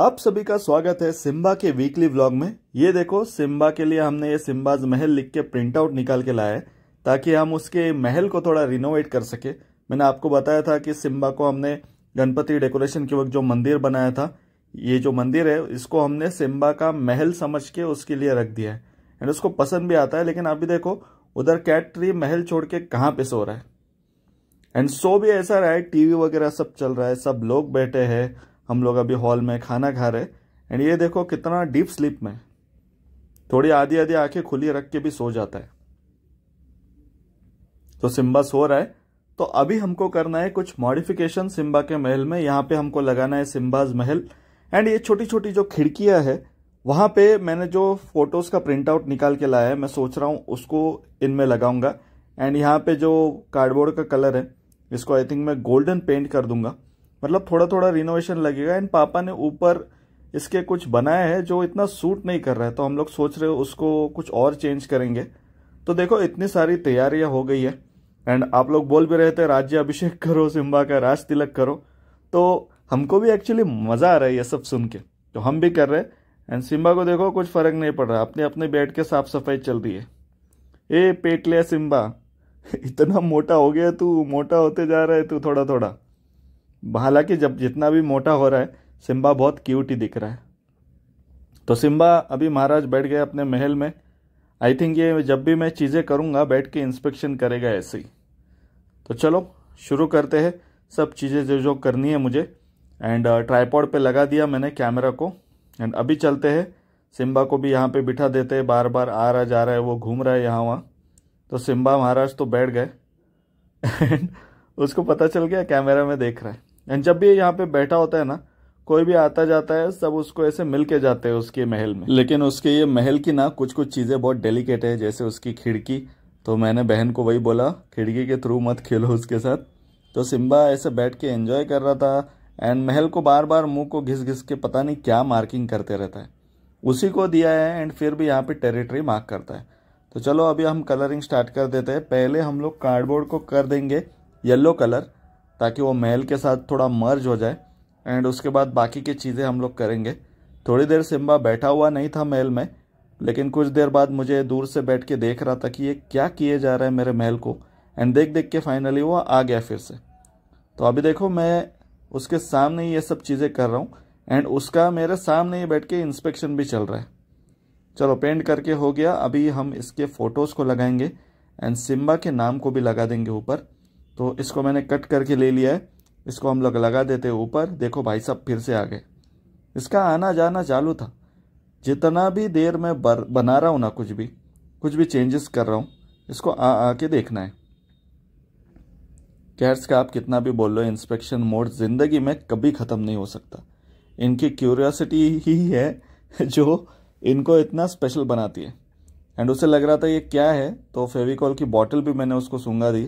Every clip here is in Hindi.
आप सभी का स्वागत है सिम्बा के वीकली व्लॉग में ये देखो सिम्बा के लिए हमने ये सिम्बाज महल लिख के प्रिंट आउट निकाल के लाया है ताकि हम उसके महल को थोड़ा रिनोवेट कर सके मैंने आपको बताया था कि सिम्बा को हमने गणपति डेकोरेशन के वक्त जो मंदिर बनाया था ये जो मंदिर है इसको हमने सिम्बा का महल समझ के उसके लिए रख दिया है एंड उसको पसंद भी आता है लेकिन अभी देखो उधर कैट ट्री महल छोड़ के कहाँ पे सो रहा है एंड सो भी ऐसा रहा है टीवी वगैरह सब चल रहा है सब लोग बैठे हैं हम लोग अभी हॉल में खाना खा रहे एंड ये देखो कितना डीप स्लीप में थोड़ी आधी आधी आंखें खुली रख के भी सो जाता है तो सिम्बा सो रहा है तो अभी हमको करना है कुछ मॉडिफिकेशन सिम्बा के महल में यहाँ पे हमको लगाना है सिम्बाज महल एंड ये छोटी छोटी जो खिड़कियाँ है वहां पे मैंने जो फोटोज़ का प्रिंट आउट निकाल के लाया है मैं सोच रहा हूँ उसको इनमें लगाऊंगा एंड यहाँ पे जो कार्डबोर्ड का कलर है इसको आई थिंक मैं गोल्डन पेंट कर दूंगा मतलब थोड़ा थोड़ा रिनोवेशन लगेगा एंड पापा ने ऊपर इसके कुछ बनाया है जो इतना सूट नहीं कर रहा है तो हम लोग सोच रहे हो उसको कुछ और चेंज करेंगे तो देखो इतनी सारी तैयारियां हो गई है एंड आप लोग बोल भी रहे थे राज्य अभिषेक करो सिम्बा का राज तिलक करो तो हमको भी एक्चुअली मज़ा आ रहा है ये सब सुन के तो हम भी कर रहे हैं एंड सिम्बा को देखो कुछ फ़र्क नहीं पड़ रहा अपने अपने बेड के साफ सफाई चल रही है ए पेट लिया सिम्बा इतना मोटा हो गया तू मोटा होते जा रहा है तू थोड़ा थोड़ा हालांकि जब जितना भी मोटा हो रहा है सिम्बा बहुत क्यूट ही दिख रहा है तो सिम्बा अभी महाराज बैठ गए अपने महल में आई थिंक ये जब भी मैं चीज़ें करूँगा बैठ के इंस्पेक्शन करेगा ऐसे ही तो चलो शुरू करते हैं सब चीज़ें जो जो करनी है मुझे एंड ट्राईपॉड uh, पे लगा दिया मैंने कैमरा को एंड अभी चलते हैं सिम्बा को भी यहाँ पे बिठा देते हैं बार बार आ रहा जा रहा है वो घूम रहा है यहाँ वहाँ तो सिम्बा महाराज तो बैठ गए एंड उसको पता चल गया कैमरा में देख रहा है एंड जब भी यहाँ पे बैठा होता है ना कोई भी आता जाता है सब उसको ऐसे मिल के जाते हैं उसके महल में लेकिन उसके ये महल की ना कुछ कुछ चीज़ें बहुत डेलिकेट है जैसे उसकी खिड़की तो मैंने बहन को वही बोला खिड़की के थ्रू मत खेलो उसके साथ तो सिम्बा ऐसे बैठ के एंजॉय कर रहा था एंड महल को बार बार मुंह को घिस घिस के पता नहीं क्या मार्किंग करते रहता है उसी को दिया है एंड फिर भी यहाँ पे टेरिटरी मार्क करता है तो चलो अभी हम कलरिंग स्टार्ट कर देते हैं पहले हम लोग कार्डबोर्ड को कर देंगे येलो कलर ताकि वो महल के साथ थोड़ा मर्ज हो जाए एंड उसके बाद बाकी की चीज़ें हम लोग करेंगे थोड़ी देर सिम्बा बैठा हुआ नहीं था महल में लेकिन कुछ देर बाद मुझे दूर से बैठ के देख रहा था कि ये क्या किए जा रहा है मेरे महल को एंड देख देख के फाइनली वो आ गया फिर से तो अभी देखो मैं उसके सामने ये सब चीज़ें कर रहा हूँ एंड उसका मेरे सामने ही बैठ के इंस्पेक्शन भी चल रहा है चलो पेंट करके हो गया अभी हम इसके फ़ोटोज़ को लगाएंगे एंड सिम्बा के नाम को भी लगा देंगे ऊपर तो इसको मैंने कट करके ले लिया है इसको हम लोग लगा देते ऊपर देखो भाई साहब फिर से आ गए इसका आना जाना चालू था जितना भी देर मैं बर, बना रहा हूँ ना कुछ भी कुछ भी चेंजेस कर रहा हूँ इसको आ आ के देखना है कैट्स का आप कितना भी बोल लो इंस्पेक्शन मोड ज़िंदगी में कभी ख़त्म नहीं हो सकता इनकी क्यूरियोसिटी ही है जो इनको इतना स्पेशल बनाती है एंड उसे लग रहा था ये क्या है तो फेविकॉल की बॉटल भी मैंने उसको सूंगा दी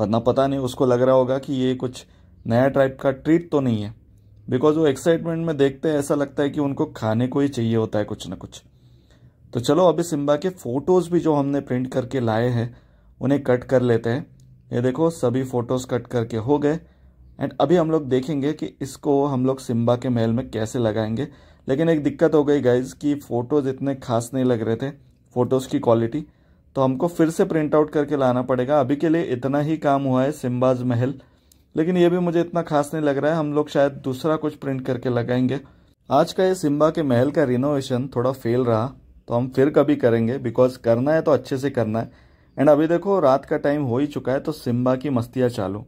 वरना पता नहीं उसको लग रहा होगा कि ये कुछ नया टाइप का ट्रीट तो नहीं है बिकॉज वो एक्साइटमेंट में देखते हैं ऐसा लगता है कि उनको खाने को ही चाहिए होता है कुछ ना कुछ तो चलो अभी सिम्बा के फ़ोटोज़ भी जो हमने प्रिंट करके लाए हैं उन्हें कट कर लेते हैं ये देखो सभी फ़ोटोज़ कट करके हो गए एंड अभी हम लोग देखेंगे कि इसको हम लोग सिम्बा के महल में कैसे लगाएंगे लेकिन एक दिक्कत हो गई गाइज कि फ़ोटोज़ इतने खास नहीं लग रहे थे फ़ोटोज़ की क्वालिटी तो हमको फिर से प्रिंट आउट करके लाना पड़ेगा अभी के लिए इतना ही काम हुआ है सिम्बाज महल लेकिन ये भी मुझे इतना खास नहीं लग रहा है हम लोग शायद दूसरा कुछ प्रिंट करके लगाएंगे आज का ये सिम्बा के महल का रिनोवेशन थोड़ा फेल रहा तो हम फिर कभी करेंगे बिकॉज करना है तो अच्छे से करना है एंड अभी देखो रात का टाइम हो ही चुका है तो सिम्बा की मस्तियाँ चालू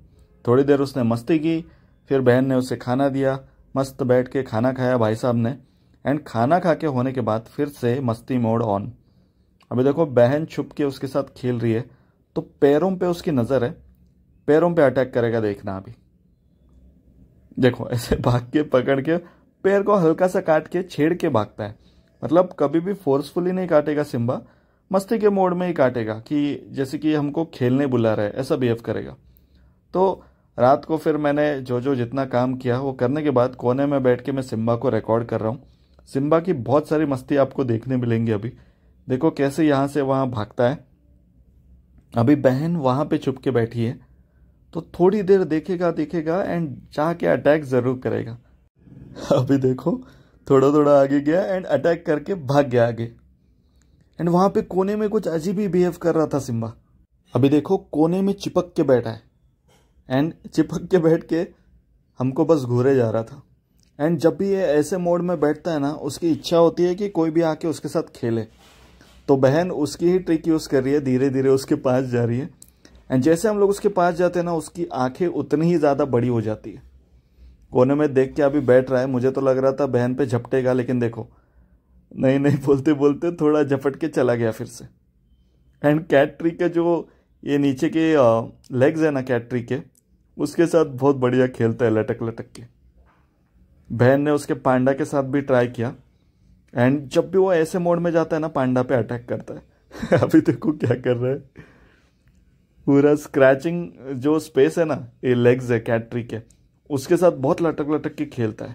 थोड़ी देर उसने मस्ती की फिर बहन ने उसे खाना दिया मस्त बैठ के खाना खाया भाई साहब ने एंड खाना खा के होने के बाद फिर से मस्ती मोड ऑन अभी देखो बहन छुप के उसके साथ खेल रही है तो पैरों पे उसकी नज़र है पैरों पे अटैक करेगा देखना अभी देखो ऐसे भाग के पकड़ के पैर को हल्का सा काट के छेड़ के भागता है मतलब कभी भी फोर्सफुली नहीं काटेगा सिम्बा मस्ती के मोड में ही काटेगा कि जैसे कि हमको खेलने बुला रहा है ऐसा बिहेव करेगा तो रात को फिर मैंने जो जो जितना काम किया वो करने के बाद कोने में बैठ के मैं सिम्बा को रिकॉर्ड कर रहा हूँ सिम्बा की बहुत सारी मस्ती आपको देखने मिलेंगी अभी देखो कैसे यहाँ से वहां भागता है अभी बहन वहां पे छुप के बैठी है तो थोड़ी देर देखेगा देखेगा एंड जाके अटैक ज़रूर करेगा अभी देखो थोड़ा थोड़ा आगे गया एंड अटैक करके भाग गया आगे एंड वहां पे कोने में कुछ अजीब ही बिहेव कर रहा था सिम्बा अभी देखो कोने में चिपक के बैठा है एंड चिपक के बैठ के हमको बस घूरे जा रहा था एंड जब भी ये ऐसे मोड में बैठता है ना उसकी इच्छा होती है कि कोई भी आके उसके साथ खेले तो बहन उसकी ही ट्रिक यूज़ कर रही है धीरे धीरे उसके पास जा रही है एंड जैसे हम लोग उसके पास जाते हैं ना उसकी आंखें उतनी ही ज़्यादा बड़ी हो जाती है कोने में देख के अभी बैठ रहा है मुझे तो लग रहा था बहन पे झपटेगा लेकिन देखो नहीं नहीं बोलते बोलते थोड़ा झपट के चला गया फिर से एंड कैट ट्री के जो ये नीचे के लेग्स है ना कैट ट्री के उसके साथ बहुत बढ़िया खेलता है लटक लटक के बहन ने उसके पांडा के साथ भी ट्राई किया एंड जब भी वो ऐसे मोड में जाता है ना पांडा पे अटैक करता है अभी देखो क्या कर रहा है पूरा स्क्रैचिंग जो स्पेस है ना ये लेग्स है कैटरी के उसके साथ बहुत लटक लटक के खेलता है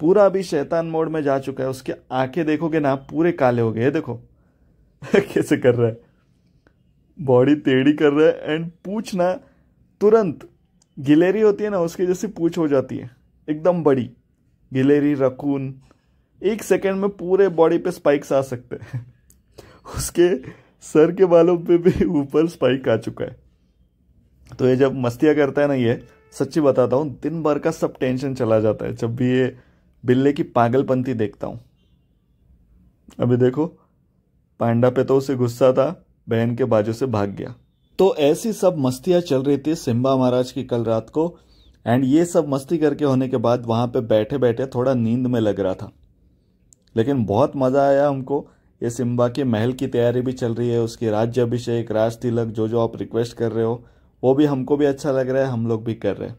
पूरा अभी शैतान मोड में जा चुका है उसके आंखें देखोगे ना पूरे काले हो गए देखो कैसे कर रहा है बॉडी टेढ़ी कर रहा है एंड पूछ ना तुरंत गिलेरी होती है ना उसकी जैसे पूछ हो जाती है एकदम बड़ी गिलेरी रकून एक सेकंड में पूरे बॉडी पे स्पाइक्स आ सकते हैं उसके सर के बालों पे भी ऊपर स्पाइक आ चुका है तो ये जब मस्तियां करता है ना ये सच्ची बताता हूँ दिन भर का सब टेंशन चला जाता है जब भी ये बिल्ले की पागलपंती देखता हूँ अभी देखो पांडा पे तो उसे गुस्सा था बहन के बाजू से भाग गया तो ऐसी सब मस्तियां चल रही थी सिम्बा महाराज की कल रात को एंड ये सब मस्ती करके होने के बाद वहां पे बैठे बैठे थोड़ा नींद में लग रहा था लेकिन बहुत मज़ा आया हमको ये सिम्बा के महल की तैयारी भी चल रही है उसकी राज्य अभिषेक राज तिलक जो जो आप रिक्वेस्ट कर रहे हो वो भी हमको भी अच्छा लग रहा है हम लोग भी कर रहे हैं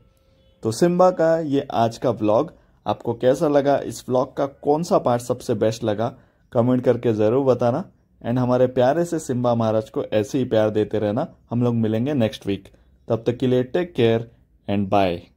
तो सिम्बा का ये आज का व्लॉग आपको कैसा लगा इस व्लॉग का कौन सा पार्ट सबसे बेस्ट लगा कमेंट करके ज़रूर बताना एंड हमारे प्यारे से सिम्बा महाराज को ऐसे ही प्यार देते रहना हम लोग मिलेंगे नेक्स्ट वीक तब तक के लिए टेक केयर एंड बाय